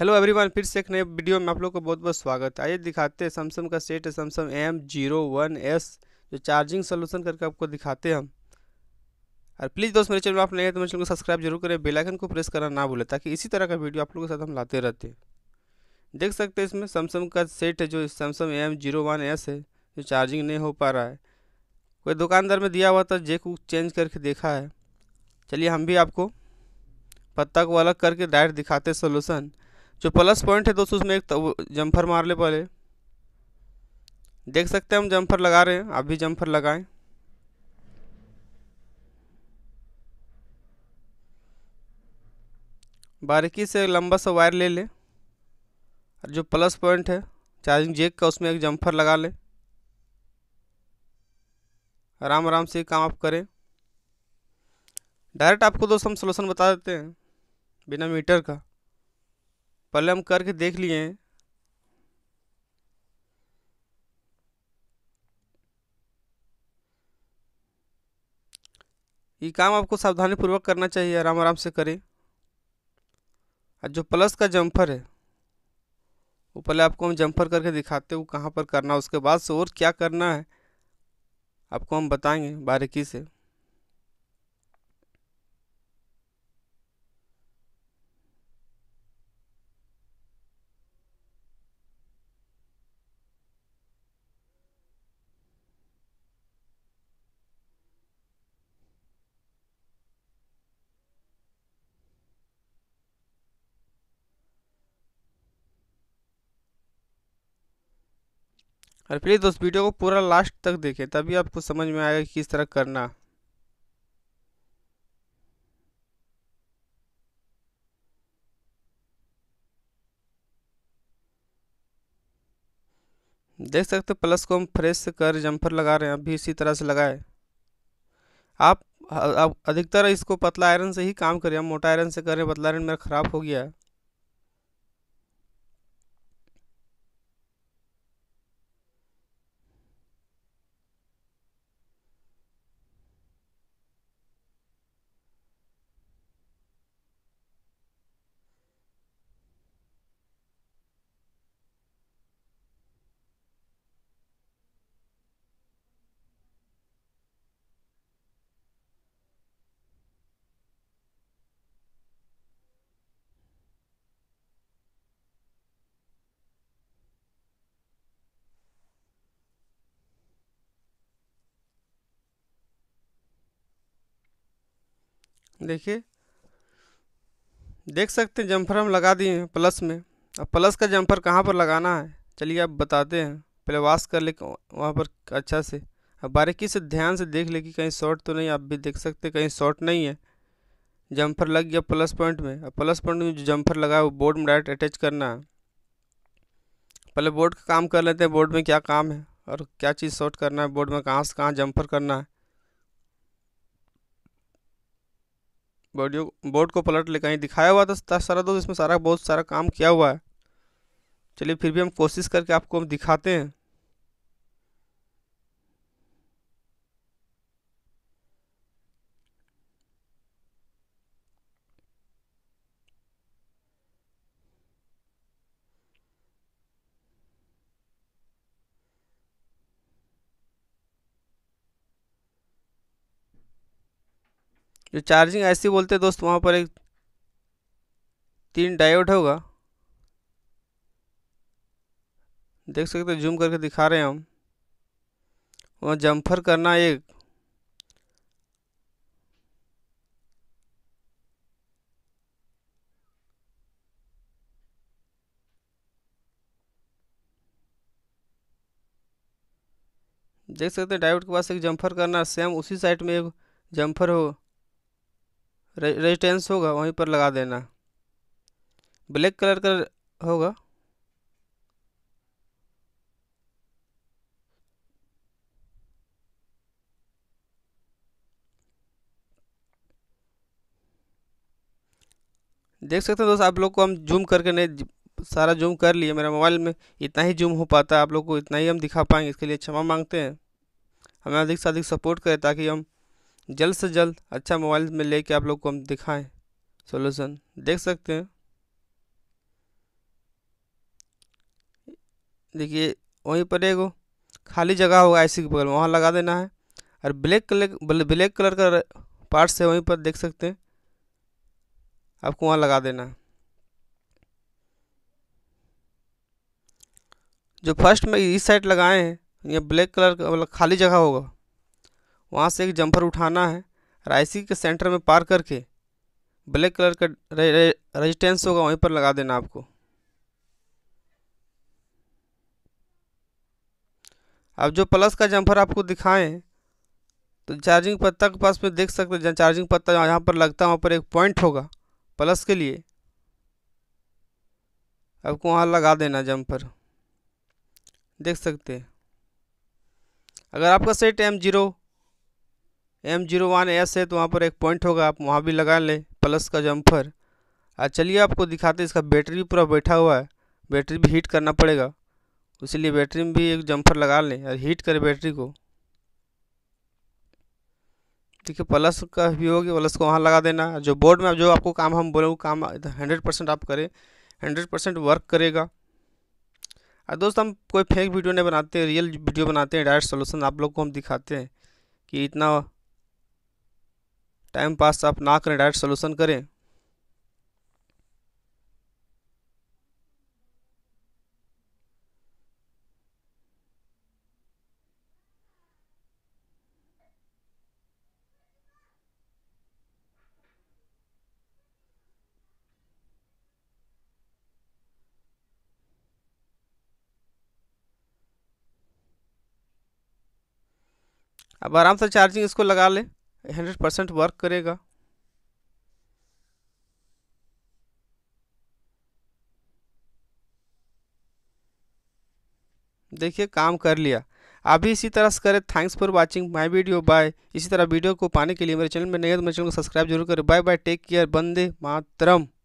hello everyone फिर से एक नए वीडियो में आप लोग को बहुत बहुत स्वागत है आइए दिखाते हैं सैमसंग का सेट है Samsung M zero one S जो चार्जिंग सोल्यूशन करके आपको दिखाते हैं हम और प्लीज़ दोस्त मेरे चैनल में आप नए हैं तो मेरे चैनल को सब्सक्राइब जरूर करें बेलाइकन को प्रेस करना ना भूलें ताकि इसी तरह का वीडियो आप लोगों के साथ हम लाते रहते देख सकते हैं इसमें सैमसंग का सेट है जो Samsung M zero one S है जो चार्जिंग नहीं हो पा रहा है कोई दुकानदार में दिया हुआ था जे को चेंज करके देखा है चलिए हम भी आपको पत्ता को अलग करके डायरेक्ट दिखाते सोल्यूसन जो प्लस पॉइंट है दोस्तों उसमें एक तो जम्फर मार ले पहले देख सकते हैं हम जम्फर लगा रहे हैं आप भी जम्फर लगाएं बारीकी से लंबा सा वायर ले ले और जो प्लस पॉइंट है चार्जिंग जेक का उसमें एक जम्फर लगा ले आराम आराम से काम आप करें डायरेक्ट आपको दोस्तों हम सोल्यूशन बता देते हैं बिना मीटर का पहले हम करके देख लिए हैं ये काम आपको सावधानी पूर्वक करना चाहिए आराम आराम से करें और जो प्लस का जम्फर है वो पहले आपको हम जम्फर करके दिखाते हैं वो कहाँ पर करना है उसके बाद से और क्या करना है आपको हम बताएंगे बारीकी से और प्लीज़ दोस्त वीडियो को पूरा लास्ट तक देखें तभी आपको समझ में आएगा कि किस तरह करना देख सकते प्लस को हम फ्रेश से कर जम्पर लगा रहे हैं अभी इसी तरह से लगाए आप अधिकतर इसको पतला आयरन से ही काम करें हम मोटा आयरन से करें पतला आयरन मेरा ख़राब हो गया है देखिए देख सकते हैं जम्फर हम लगा दिए हैं प्लस में अब प्लस का जम्फर कहाँ पर लगाना है चलिए आप बताते हैं पहले वाश कर ले वहाँ पर अच्छा से अब बारीकी से ध्यान से देख ले कि कहीं शॉर्ट तो नहीं आप भी देख सकते कहीं शॉर्ट नहीं है जम्फर लग गया प्लस पॉइंट में अब प्लस पॉइंट में जो जम्फर लगा है वो बोर्ड में डायरेक्ट अटैच करना है पहले बोर्ड का काम कर लेते हैं बोर्ड में क्या काम है और क्या चीज़ शॉर्ट करना है बोर्ड में कहाँ से कहाँ जम्फर करना है बॉडियो बोर्ड को पलट ले कहीं दिखाया हुआ था सारा दोस्त इसमें सारा बहुत सारा काम किया हुआ है चलिए फिर भी हम कोशिश करके आपको हम दिखाते हैं जो चार्जिंग ऐसी बोलते हैं दोस्त वहाँ पर एक तीन डायोड होगा देख सकते जूम करके दिखा रहे हैं हम वहाँ जम्फर करना एक देख सकते हैं डायोड के पास एक जम्फर करना सेम उसी साइड में एक जम्फर हो रेजिस्टेंस होगा वहीं पर लगा देना ब्लैक कलर का होगा देख सकते हैं दोस्त आप लोग को हम जूम करके नहीं सारा जूम कर लिए मेरा मोबाइल में इतना ही जूम हो पाता है आप लोग को इतना ही हम दिखा पाएंगे इसके लिए क्षमा मांगते हैं हमें अधिक से अधिक सपोर्ट करें ताकि हम जल्द से जल्द अच्छा मोबाइल में लेके आप लोग को हम दिखाएं सॉल्यूशन देख सकते हैं देखिए वहीं पर एक खाली जगह होगा ऐसी के बगल में वहाँ लगा देना है और ब्लैक कलर ब्लैक कलर का पार्ट्स है वहीं पर देख सकते हैं आपको वहाँ लगा देना है जो फर्स्ट में इस साइड लगाए हैं ये ब्लैक कलर का मतलब खाली जगह होगा वहाँ से एक जंपर उठाना है राइसी के सेंटर में पार करके ब्लैक कलर का रेजिस्टेंस होगा वहीं पर लगा देना आपको अब जो प्लस का जंपर आपको दिखाएं तो चार्जिंग पत्ता के पास में देख सकते हैं चार्जिंग पत्ता यहाँ पर लगता है वहाँ पर एक पॉइंट होगा प्लस के लिए आपको वहाँ लगा देना जंपर देख सकते हैं अगर आपका set M zero M zero one S है तो वहाँ पर एक पॉइंट होगा आप वहाँ भी लगा लें प्लस का जम्फर और चलिए आपको दिखाते इसका बैटरी भी पूरा बैठा हुआ है बैटरी भी हीट करना पड़ेगा इसलिए बैटरी में भी एक जम्फर लगा लें और हीट करें बैटरी को देखिए प्लस का भी होगी प्लस को वहाँ लगा देना जो बोर्ड में जो आपको काम हम बोले काम हंड्रेड परसेंट आप करें हंड्रेड परसेंट वर्क करेगा और दोस्त हम कोई फेक वीडियो नहीं बनाते रियल वीडियो बनाते हैं डायरेक्ट सोल्यूशन आप लोग को हम दिखाते हैं कि इतना टाइम पास आप ना करें डायरेक्ट सोल्यूशन करें अब आराम से चार्जिंग इसको लगा लें हंड्रेड परसेंट वर्क करेगा देखिए काम कर लिया आप भी इसी तरह से करें thanks for watching my video bye इसी तरह वीडियो को पाने के लिए मेरे चैनल में नए तो मेरे चैनल को सब्सक्राइब जरूर करें बाय बाय टेक केयर बंदे मातरम